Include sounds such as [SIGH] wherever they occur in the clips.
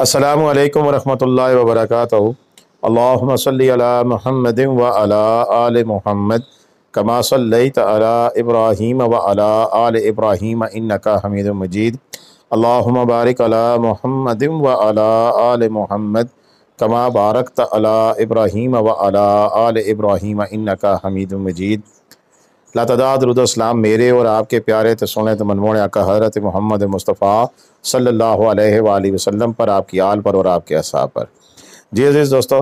अस्सलाम वालेकुम रहमतुल्लाहि व बरकातहू अल्लाहुम्मा सल्लि अला मुहम्मद व अला आल मुहम्मद कमा सल्लैत अला इब्राहीम हमीद मजीद अल्लाहुम्मा बारिक अला आल महमद कमा बारकत अला इब्राहीम व आल इब्राहीम हमीद मजीद लतदादरुदस्लाम मेरे और आपके प्यारे तो तमनमोड़ आका हज़रत मोहम्मद मुस्तफ़ा सल्ला वसम पर आपकी आल पर और आपके असाब पर जी अजीज़ दोस्तों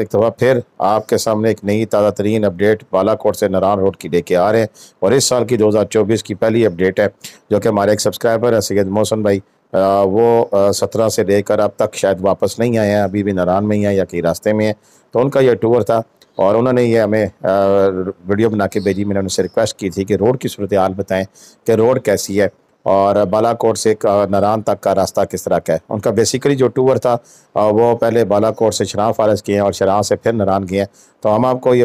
एक दफ़ा फिर आपके सामने एक नई ताज़ा तरीन अपडेट बालाकोट से नारायण रोड की लेके आ रहे हैं और इस साल की 2024 की पहली अपडेट है जो कि हमारे एक सब्सक्राइबर हैं सैद मोहसन भाई आ, वो सत्रह से लेकर अब तक शायद वापस नहीं आए हैं अभी भी नारायण में ही हैं या कहीं रास्ते में हैं तो उनका यह टूर था और उन्होंने ये हमें वीडियो बना के भेजी मैंने उनसे रिक्वेस्ट की थी कि रोड की सूरत हाल बताएं कि रोड कैसी है और बालाकोट से नरान तक का रास्ता किस तरह का है उनका बेसिकली जो टूर था वो पहले बालाकोट से शराह फारस किए हैं और शराह से फिर नरान गए हैं तो हम आपको ये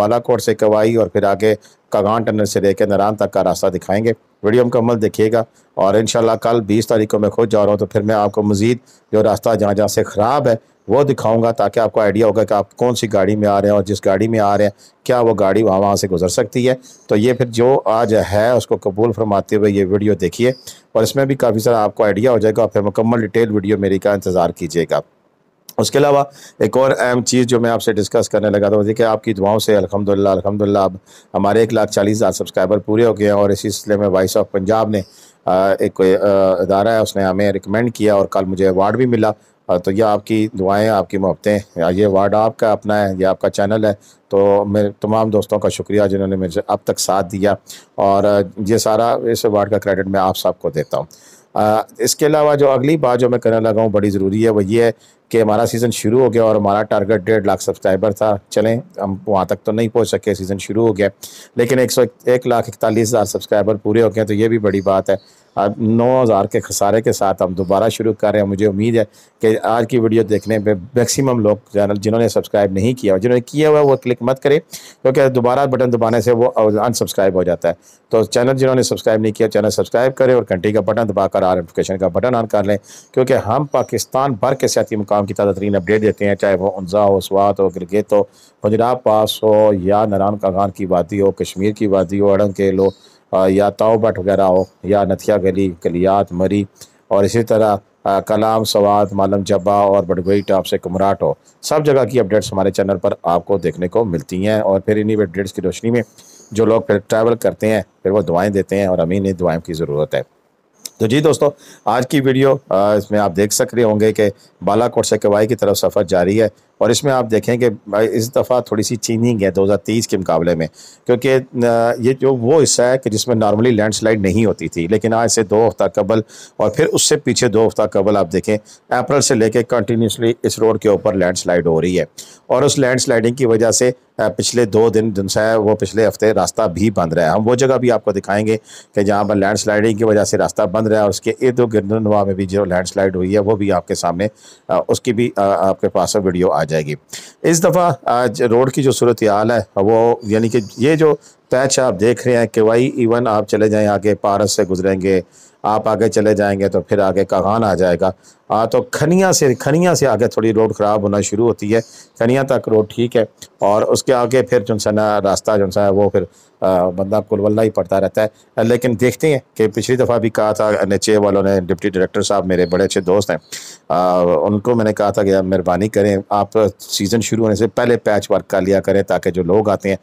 बालाकोट से कवाई और फिर आगे कागान टनल से लेकर नरान तक का रास्ता दिखाएंगे वीडियो मुकम्मल देखिएगा और इन कल बीस तारीख को मैं खुद जा रहा हूँ तो फिर मैं आपको मज़ीद जो रास्ता जहाँ जहाँ से ख़राब है वो दिखाऊंगा ताकि आपको आइडिया होगा कि आप कौन सी गाड़ी में आ रहे हैं और जिस गाड़ी में आ रहे हैं क्या वो गाड़ी वहाँ वहाँ से गुजर सकती है तो ये फिर जो आज है उसको कबूल फरमाते हुए ये वीडियो देखिए और इसमें भी काफ़ी सारा आपको आइडिया हो जाएगा और फिर मुकम्मल डिटेल वीडियो मेरी का इंतज़ार कीजिएगा उसके अलावा एक और अहम चीज़ जो मैं आपसे डिस्कस करने लगा था वो देखिए आपकी दुआओं से अलहमदिल्ला अलहमदिल्ला अब हमारे एक लाख चालीस हज़ार सब्सक्राइबर पूरे हो गए हैं और इसी सिलसिले में वॉइस ऑफ पंजाब ने एक इदारा है उसने हमें रिकमेंड किया और कल मुझे अवार्ड भी मिला हाँ, तो यह आपकी दुआएं आपकी मोहब्बतें ये वार्ड आपका अपना है ये आपका चैनल है तो मेरे तमाम दोस्तों का शुक्रिया जिन्होंने मेरे अब तक साथ दिया और ये सारा इस वार्ड का क्रेडिट मैं आप सबको देता हूँ इसके अलावा जो अगली बात जो मैं करने लगा हूँ बड़ी ज़रूरी है वो ये है कि हमारा सीज़न शुरू हो गया और हमारा टारगेट डेढ़ लाख सब्सक्राइबर था चलें हम वहाँ तक तो नहीं पहुँच सके सीज़न शुरू हो गया लेकिन एक सौ एक लाख इकतालीस हज़ार सब्सक्राइबर पूरे हो गए तो ये भी बड़ी बात है अब नौ हज़ार के खसारे के साथ हम दोबारा शुरू कर रहे हैं मुझे उम्मीद है कि आज की वीडियो देखने में मैक्सिमम लोग चैनल जिन्होंने सब्सक्राइब नहीं किया जिन्होंने किया हुआ वो क्लिक मत करें क्योंकि दोबारा बटन दबाने से वो अनसब्सक्राइब हो जाता है तो चैनल जिन्होंने सब्सक्राइब नहीं किया चैनल सब्सक्राइब करें और घंटी का बटन दबाकर आर नोटिफिकेशन का बटन ऑन कर लें क्योंकि हम पाकिस्तान भर के सियाती मुकाम काम की ताज़ा तरीन अपडेट देते हैं चाहे वो उनजा हो स्वात हो गिरगेत हो पंजाब पास हो या नारान कागान की वादी हो कश्मीर की वादी हो अड़ंग केल हो या ताओबट वगैरह हो या नथिया गली कलियात मरी और इसी तरह कलाम सवाद मालम जब्बा और बडगोई टॉप से कुमराट हो सब जगह की अपडेट्स हमारे चैनल पर आपको देखने को मिलती हैं और फिर इन्हीं अपडेट्स की रोशनी में जो लोग फिर ट्रैवल करते हैं फिर वो दुआएं देते हैं और हमें इन्हें दुआएं की ज़रूरत है तो जी दोस्तों आज की वीडियो इसमें आप देख सक रहे होंगे कि बालाकोट से कवाई की तरफ सफ़र जारी है और इसमें आप देखें कि इस दफ़ा थोड़ी सी चेंजिंग है 2023 के मुकाबले में क्योंकि ये जो वो हिस्सा है कि जिसमें नॉर्मली लैंडस्लाइड नहीं होती थी लेकिन आज से दो हफ्ता कबल और फिर उससे पीछे दो हफ्ता कबल आप देखें अप्रैल से लेकर कंटिन्यूसली इस रोड के ऊपर लैंडस्लाइड हो रही है और उस लैंडस्लाइडिंग की वजह से पिछले दो दिन जिनसे है वो पिछले हफ्ते रास्ता भी बंद रहा है हम वो जगह भी आपको दिखाएंगे कि जहाँ पर लैंड स्लाइडिंग की वजह से रास्ता बंद रहा है और उसके इर्द गिर्द में भी जो लैंड स्लाइड हुई है वो भी आपके सामने उसकी भी आपके पास वीडियो आ जाएगी इस दफ़ा आज रोड की जो सूरत हाल है वो यानी कि ये जो पैच तो अच्छा, आप देख रहे हैं कि वही इवन आप चले जाएं आगे पारस से गुजरेंगे आप आगे चले जाएंगे तो फिर आगे कागान आ जाएगा आ तो खनिया से खनिया से आगे थोड़ी रोड ख़राब होना शुरू होती है खनिया तक रोड ठीक है और उसके आगे फिर जो सा ना रास्ता जो सा वो फिर बंदा कुलवल्ला ही पड़ता रहता है लेकिन देखते हैं कि पिछली दफ़ा भी कहा था एन एच ए वालों ने डिप्टी डायरेक्टर साहब मेरे बड़े अच्छे दोस्त हैं उनको मैंने कहा था कि आप मेहरबानी करें आप सीज़न शुरू होने से पहले पैच वर्क कर लिया करें ताकि जो लोग आते हैं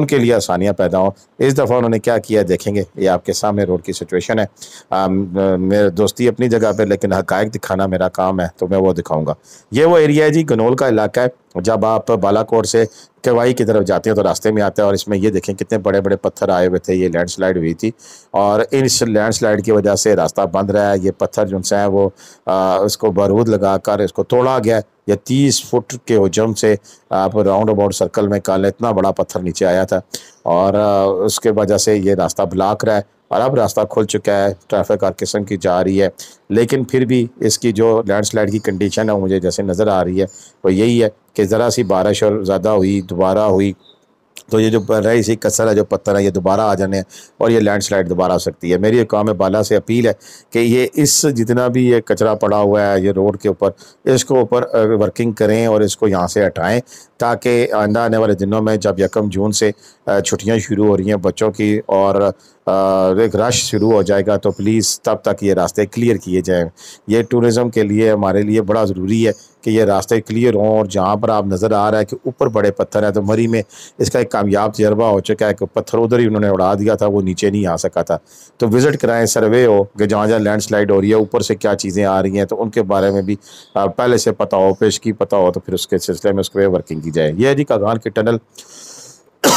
उनके लिए आसानियाँ पैदा हो इस दफ़ा उन्होंने क्या किया देखेंगे ये आपके सामने रोड की सिचुएशन है आ, मेरे दोस्ती अपनी जगह पर लेकिन हकायक दिखाना मेरा काम है तो मैं वो दिखाऊँगा ये वो एरिया है जी गनोल का इलाका है जब आप बालाकोट से केवाई की तरफ जाते हैं तो रास्ते में आते हैं और इसमें ये देखें कितने बड़े बड़े पत्थर आए हुए थे ये लैंडस्लाइड हुई थी और इस लैंडस्लाइड की वजह से रास्ता बंद रहा है ये पत्थर जो है वो आ, उसको बारूद लगा कर इसको तोड़ा गया या तीस फुट के हजम से आप राउंड अबाउट सर्कल में कल इतना बड़ा पत्थर नीचे आया था और उसके वजह से ये रास्ता ब्लॉक रहा है और अब रास्ता खुल चुका है ट्रैफिक हर किस्म की जा रही है लेकिन फिर भी इसकी जो लैंडस्लाइड की कंडीशन है मुझे जैसे नज़र आ रही है वो यही है कि ज़रा सी बारिश और ज़्यादा हुई दोबारा हुई तो ये जो रही सी कसर है जो पत्थर है ये दोबारा आ जाने और ये लैंड स्लाइड दोबारा आ सकती है मेरी काम बाला से अपील है कि ये इस जितना भी ये कचरा पड़ा हुआ है ये रोड के ऊपर इसको ऊपर वर्किंग करें और इसको यहाँ से हटाएं ताकि आंदा आने वाले दिनों में जब यकम जून से छुट्टियाँ शुरू हो रही हैं बच्चों की और एक रश शुरू हो जाएगा तो प्लीज़ तब तक ये रास्ते क्लियर किए जाएँ ये टूरिज़म के लिए हमारे लिए बड़ा ज़रूरी है कि ये रास्ते क्लियर हों और जहाँ पर आप नज़र आ रहा है कि ऊपर बड़े पत्थर हैं तो मरी में इसका एक कामयाब तजर्बा हो चुका है कि पत्थर उधर ही उन्होंने उड़ा दिया था वो नीचे नहीं आ सका था तो विज़िट कराएँ सर्वे हो कि जहाँ जहाँ लैंड स्लाइड हो रही है ऊपर से क्या चीज़ें आ रही हैं तो उनके बारे में भी पहले से पता हो पेश की पता हो तो फिर उसके सिलसिले में उसके वर्किंग की जाए यह जी कगान की टनल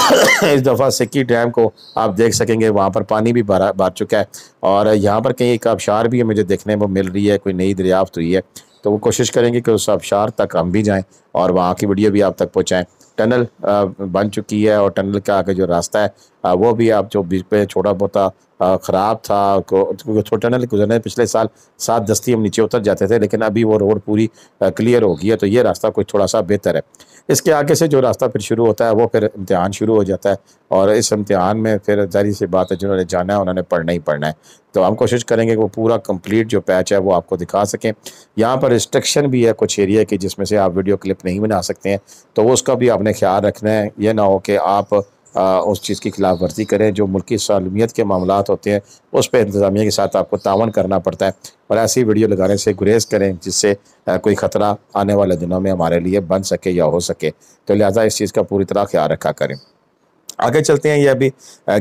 [COUGHS] इस दफ़ा सिक्की डैम को आप देख सकेंगे वहाँ पर पानी भी भरा भर चुका है और यहाँ पर कहीं एक आबशार भी है मुझे देखने को मिल रही है कोई नई दरियाफ्त तो हुई है तो वो कोशिश करेंगे कि उस आबशार तक हम भी जाएँ और वहाँ की वीडियो भी आप तक पहुँचाएँ टनल बन चुकी है और टनल का आगे जो रास्ता है वो भी आप जो बीच पे छोटा बहुत ख़राब था क्योंकि थोड़ा टनल गुजरने पिछले साल सात दस्ती हम नीचे उतर जाते थे लेकिन अभी वो रोड पूरी क्लियर हो गई है तो ये रास्ता कोई थोड़ा सा बेहतर है इसके आगे से जो रास्ता फिर शुरू होता है वो फिर इम्तहान शुरू हो जाता है और इस इम्तहान में फिर जारी सी बात है जिन्होंने जाना है उन्होंने पढ़ना ही पढ़ना है तो हम कोशिश करेंगे कि वो पूरा कंप्लीट जो पैच है वो आपको दिखा सकें यहाँ पर रिस्ट्रिक्शन भी है कुछ एरिया की जिसमें से आप वीडियो क्लिप नहीं बना सकते हैं तो उसका भी आपने ख्याल रखना है ये ना हो कि आप आ, उस चीज़ की खिलाफ वर्जी करें जो मुल्की सालमियत के मामला होते हैं उस पर इंतज़ामिया के साथ आपको तावन करना पड़ता है और ऐसी वीडियो लगाने से गुरेज करें जिससे कोई ख़तरा आने वाले दिनों में हमारे लिए बन सके या हो सके तो लिहाजा इस चीज़ का पूरी तरह ख्याल रखा करें आगे चलते हैं ये अभी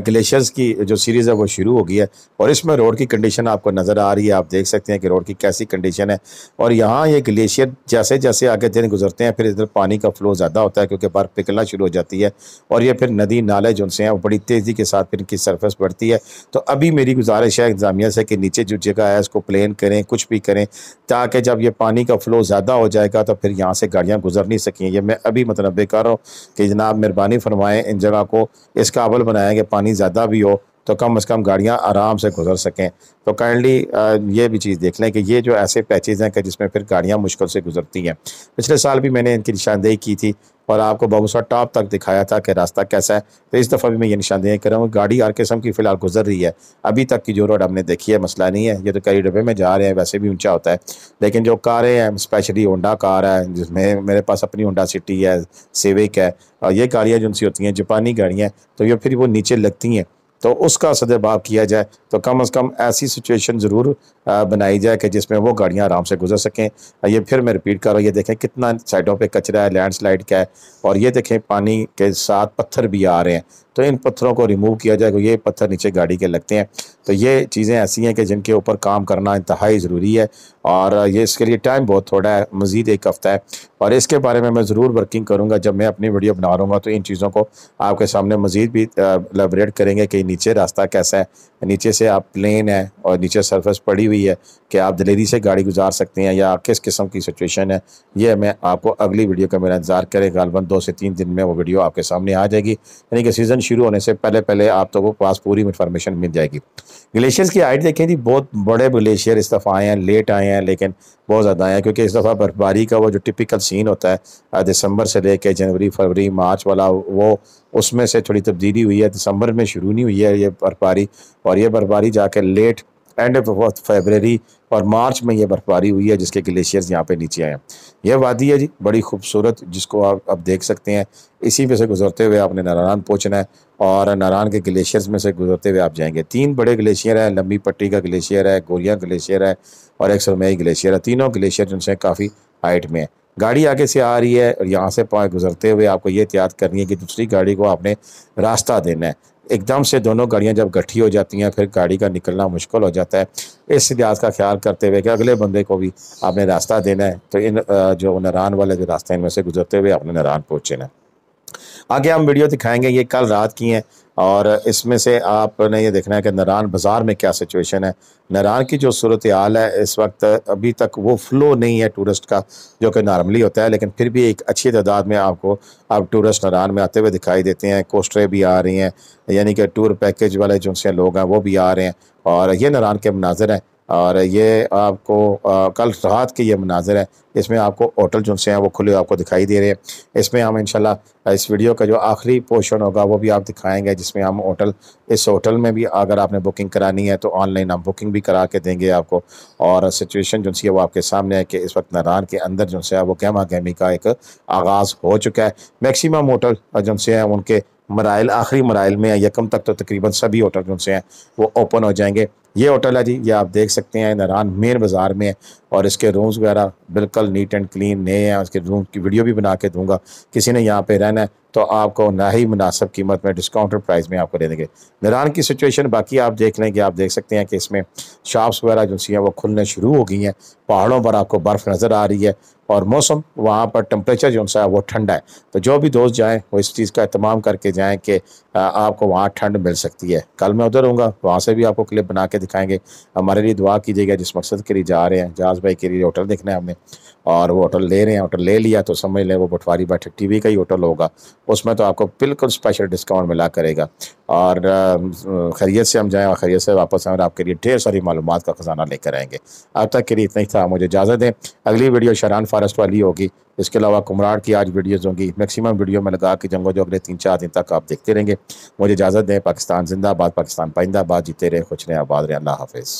ग्लेशियर्स की जो सीरीज़ है वो शुरू हो गई है और इसमें रोड की कंडीशन आपको नज़र आ रही है आप देख सकते हैं कि रोड की कैसी कंडीशन है और यहाँ ये ग्लेशियर जैसे जैसे आगे दिन गुजरते हैं फिर इधर पानी का फ्लो ज़्यादा होता है क्योंकि बर्फ़ पिघलना शुरू हो जाती है और ये फिर नदी नाले जो से हैं वो बड़ी तेज़ी के साथ फिर इनकी सरफेस बढ़ती है तो अभी मेरी गुजारिश है इंतजामिया से कि नीचे जो जगह है इसको प्लेन करें कुछ भी करें ताकि जब ये पानी का फ्लो ज़्यादा हो जाएगा तो फिर यहाँ से गाड़ियाँ गुजर नहीं सकें ये मैं अभी मतलब कर रहा हूँ कि जनाब मेहरबानी फरमाएँ इन जगह को इसका काबल बनाया कि पानी ज़्यादा भी हो तो कम अज़ कम गाड़ियाँ आराम से गुजर सकें तो काइंडली ये भी चीज़ देख लें कि ये जो ऐसे पैचेज़ हैं कि जिसमें फिर गाड़ियाँ मुश्किल से गुजरती हैं पिछले साल भी मैंने इनकी निशानदेही की थी और आपको बबूसा टॉप तक दिखाया था कि रास्ता कैसा है तो इस दफ़ा भी मैं ये निशानदेही कर रहा हूँ गाड़ी हर किस्म की फ़िलहाल गुजर रही है अभी तक की जो रोड हमने देखी है मसला नहीं है ये तो कई डब्बे में जा रहे हैं वैसे भी ऊंचा होता है लेकिन जो कारें हैं स्पेशली होंडा कार है जिसमें मेरे पास अपनी होंडा सिटी है सेविक है और ये गाड़ियाँ जिनसी होती हैं जापानी गाड़ियाँ तो ये फिर वो नीचे लगती हैं तो उसका सदभाव किया जाए तो कम अज़ कम ऐसी सिचुएशन ज़रूर बनाई जाए कि जिसमें वो गाड़ियाँ आराम से गुजर सकें ये फिर मैं रिपीट कर रहा हूँ ये देखें कितना साइडों पे कचरा है लैंडस्लाइड का है और ये देखें पानी के साथ पत्थर भी आ रहे हैं तो इन पत्थरों को रिमूव किया जाएगा ये पत्थर नीचे गाड़ी के लगते हैं तो ये चीज़ें ऐसी हैं कि जिनके ऊपर काम करना इंतहाई ज़रूरी है और ये इसके लिए टाइम बहुत थोड़ा है मज़ीद एक हफ़्ता है और इसके बारे में मैं ज़रूर वर्किंग करूँगा जब मैं अपनी वीडियो बना रूँगा तो इन चीज़ों को आपके सामने मज़ीद भी लेबरेट करेंगे कि नीचे रास्ता कैसा है नीचे से आप प्लेन है और नीचे सरफेस पड़ी हुई है कि आप दिलेरी से गाड़ी गुजार सकते हैं या किस किस्म की सिचुएशन है यह मैं आपको अगली वीडियो का मेरा इंतज़ार करें गालबन दो से तीन दिन में वो वीडियो आपके सामने आ जाएगी यानी कि सीज़न शुरू होने से पहले पहले आप लोगों तो को पास पूरी इन्फॉर्मेशन मिल जाएगी ग्लेशियर्स की हाइट देखें जी बहुत बड़े ग्लेशियर इस दफ़ा आए हैं लेट आए हैं लेकिन बहुत ज़्यादा आए हैं क्योंकि इस दफ़ा बर्फबारी का वो जो टिपिकल सीन होता है दिसंबर से लेके जनवरी फरवरी मार्च वाला वो उसमें से थोड़ी तब्दीली हुई है दिसंबर में शुरू नहीं हुई है ये बर्फबारी और ये बर्फबारी जाके लेट एंड फरवरी और मार्च में ये बर्फबारी हुई है जिसके ग्लेशियर्स यहाँ पे नीचे आए हैं यह वादी है जी बड़ी खूबसूरत जिसको आप अब देख सकते हैं इसी में से गुजरते हुए आपने नारायण पहुँचना है और नारायण के ग्लेशियर्स में से गुजरते हुए आप जाएंगे तीन बड़े ग्लेशियर हैं लंबी पट्टी का ग्लेशियर है गोलिया ग्लेशियर है और एक सरमेई ग्लेशियर है तीनों ग्लेशियर जिनसे काफ़ी हाइट में है गाड़ी आगे से आ रही है और यहाँ से गुजरते हुए आपको ये एहतियात करनी है कि दूसरी गाड़ी को आपने रास्ता देना है एकदम से दोनों गाड़ियाँ जब गठी हो जाती हैं फिर गाड़ी का निकलना मुश्किल हो जाता है इस लिहाज का ख्याल करते हुए कि अगले बंदे को भी आपने रास्ता देना है तो इन जो नरान वाले जो रास्ते इनमें से गुजरते हुए आपने नरान पहुँचना है आगे हम वीडियो दिखाएंगे ये कल रात की हैं और इसमें से आपने ये देखना है कि नारान बाज़ार में क्या सिचुएशन है नारान की जो सूरत हाल है इस वक्त अभी तक वो फ़्लो नहीं है टूरिस्ट का जो कि नॉर्मली होता है लेकिन फिर भी एक अच्छी तादाद में आपको अब टूरिस्ट नारान में आते हुए दिखाई देते हैं कोस्टरें भी आ रही हैं यानी कि टूर पैकेज वाले जो से लोग हैं वो भी आ रहे हैं और ये नारान के मनाजर हैं और ये आपको आ, कल रात के ये मनाजर हैं इसमें आपको होटल जो से हैं वो खुले आपको दिखाई दे रहे हैं इसमें हम इंशाल्लाह इस वीडियो का जो आखिरी पोर्शन होगा वो भी आप दिखाएंगे जिसमें हम होटल इस होटल में भी अगर आपने बुकिंग करानी है तो ऑनलाइन हम बुकिंग भी करा के देंगे आपको और सिचुएशन जो सी है वो आपके सामने है कि इस वक्त नारान के अंदर जो है वो गहमा गहमी का एक आगाज़ हो चुका है मैक्सिमम होटल जो से हैं उनके मराइल आखिरी मराइल में यकम तक तो तकरीबन सभी होटल जो से हैं वो ओपन हो जाएंगे ये होटल है जी ये आप देख सकते हैं नारान मेन बाज़ार में और इसके रूम्स वगैरह बिल्कुल नीट एंड क्लीन नए हैं उसके रूम की वीडियो भी बना के दूंगा किसी ने यहाँ पे रहना है तो आपको ना ही मुनासब कीमत में डिस्काउंटेड प्राइस में आपको दे देंगे नारान की सिचुएशन बाकी आप देख लेंगे आप देख सकते हैं कि इसमें शॉप्स वगैरह जो सी हैं वो खुलने शुरू हो गई हैं पहाड़ों पर आपको बर्फ़ नज़र आ रही है और मौसम वहाँ पर टम्परेचर जो सा है वो ठंडा है तो जो भी दोस्त जाएँ वो इस चीज़ का अहतमाम करके जाएँ कि आपको वहाँ ठंड मिल सकती है कल मैं उधर हूँ वहाँ से भी आपको क्लिप बना के दिखाएंगे हमारे लिए दुआ कीजिएगा जिस मकसद के लिए जा रहे हैं जहाज भाई के लिए होटल देखना है हमने और वो होटल ले रहे हैं होटल ले लिया तो समझ लें वो बटवारी बैठक टीवी का ही होटल होगा उसमें तो आपको बिल्कुल स्पेशल डिस्काउंट मिला करेगा और खैरियत से हम जाएँ और खैरियत से वापस आएँ और आपके लिए ढेर सारी मालूम का ख़जाना लेकर आएंगे अब तक के लिए इतना ही था मुझे इजाज़त दें अगली वीडियो शरान फारस वाली होगी इसके अलावा कुमराड़ की आज वीडियोज़ होंगी मैक्सिमम वीडियो में लगा कि जंगो जो अगले तीन चार दिन तक आप देखते रहेंगे मुझे इजाज़त दें पाकिस्तान जिंदाबाद पाकिस्तान पाइंदाबाद जीते रहे खुश रहे आबाद रहे अल्लाह हाफिज़